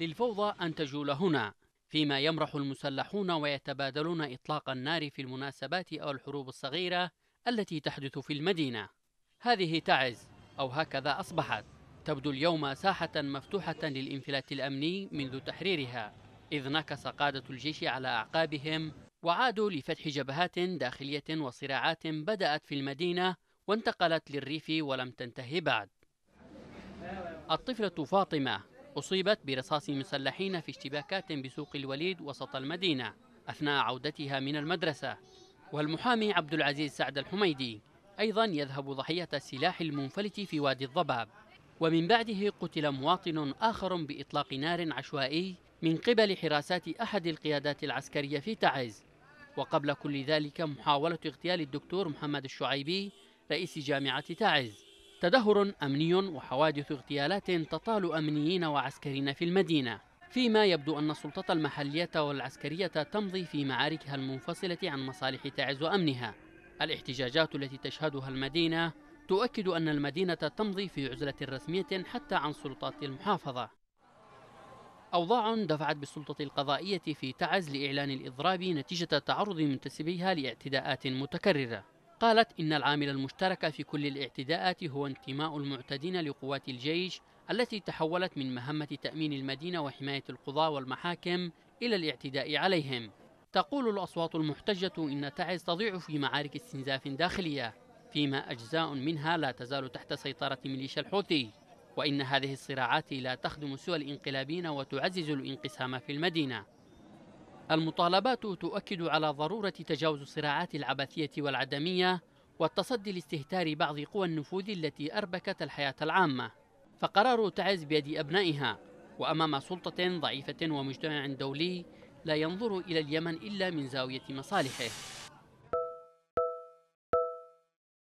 للفوضى أن تجول هنا فيما يمرح المسلحون ويتبادلون إطلاق النار في المناسبات أو الحروب الصغيرة التي تحدث في المدينة هذه تعز أو هكذا أصبحت تبدو اليوم ساحة مفتوحة للانفلات الأمني منذ تحريرها إذ نكس قادة الجيش على أعقابهم وعادوا لفتح جبهات داخلية وصراعات بدأت في المدينة وانتقلت للريف ولم تنتهي بعد الطفلة فاطمة أصيبت برصاص مسلحين في اشتباكات بسوق الوليد وسط المدينة أثناء عودتها من المدرسة والمحامي عبد العزيز سعد الحميدي أيضا يذهب ضحية السلاح المنفلت في وادي الضباب ومن بعده قتل مواطن آخر بإطلاق نار عشوائي من قبل حراسات أحد القيادات العسكرية في تعز وقبل كل ذلك محاولة اغتيال الدكتور محمد الشعيبي رئيس جامعة تعز تدهور أمني وحوادث اغتيالات تطال أمنيين وعسكريين في المدينة فيما يبدو أن السلطة المحلية والعسكرية تمضي في معاركها المنفصلة عن مصالح تعز وأمنها الاحتجاجات التي تشهدها المدينة تؤكد أن المدينة تمضي في عزلة رسمية حتى عن سلطات المحافظة أوضاع دفعت بالسلطة القضائية في تعز لإعلان الإضراب نتيجة تعرض منتسبيها لاعتداءات متكررة قالت إن العامل المشترك في كل الاعتداءات هو انتماء المعتدين لقوات الجيش التي تحولت من مهمة تأمين المدينة وحماية القضاة والمحاكم إلى الاعتداء عليهم تقول الأصوات المحتجة إن تعز تضيع في معارك استنزاف داخلية فيما أجزاء منها لا تزال تحت سيطرة ميليشيا الحوثي وإن هذه الصراعات لا تخدم سوى الإنقلابين وتعزز الانقسام في المدينة المطالبات تؤكد على ضرورة تجاوز الصراعات العبثية والعدمية والتصدي لاستهتار بعض قوى النفوذ التي أربكت الحياة العامة فقرار تعز بيد أبنائها وأمام سلطة ضعيفة ومجتمع دولي لا ينظر إلى اليمن إلا من زاوية مصالحه